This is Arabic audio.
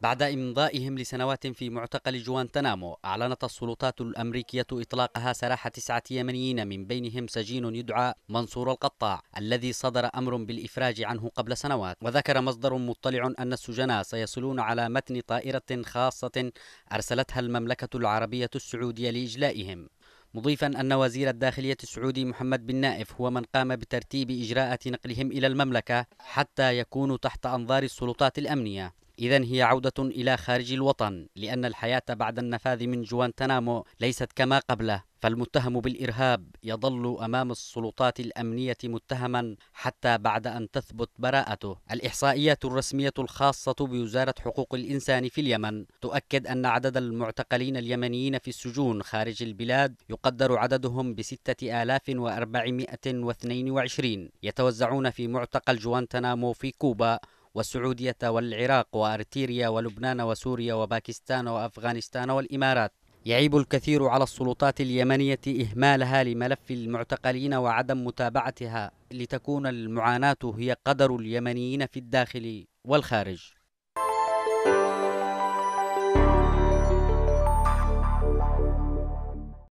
بعد إمضائهم لسنوات في معتقل جوانتانامو أعلنت السلطات الأمريكية إطلاقها سراح تسعة يمنيين من بينهم سجين يدعى منصور القطاع الذي صدر أمر بالإفراج عنه قبل سنوات وذكر مصدر مطلع أن السجناء سيصلون على متن طائرة خاصة أرسلتها المملكة العربية السعودية لإجلائهم مضيفا أن وزير الداخلية السعودي محمد بن نائف هو من قام بترتيب إجراءات نقلهم إلى المملكة حتى يكونوا تحت أنظار السلطات الأمنية إذا هي عودة إلى خارج الوطن لأن الحياة بعد النفاذ من جوانتنامو ليست كما قبله فالمتهم بالإرهاب يظل أمام السلطات الأمنية متهما حتى بعد أن تثبت براءته الإحصائيات الرسمية الخاصة بوزارة حقوق الإنسان في اليمن تؤكد أن عدد المعتقلين اليمنيين في السجون خارج البلاد يقدر عددهم بستة آلاف وأربعمائة واثنين وعشرين يتوزعون في معتقل جوانتنامو في كوبا والسعودية والعراق وأرتيريا ولبنان وسوريا وباكستان وأفغانستان والإمارات يعيب الكثير على السلطات اليمنية إهمالها لملف المعتقلين وعدم متابعتها لتكون المعاناة هي قدر اليمنيين في الداخل والخارج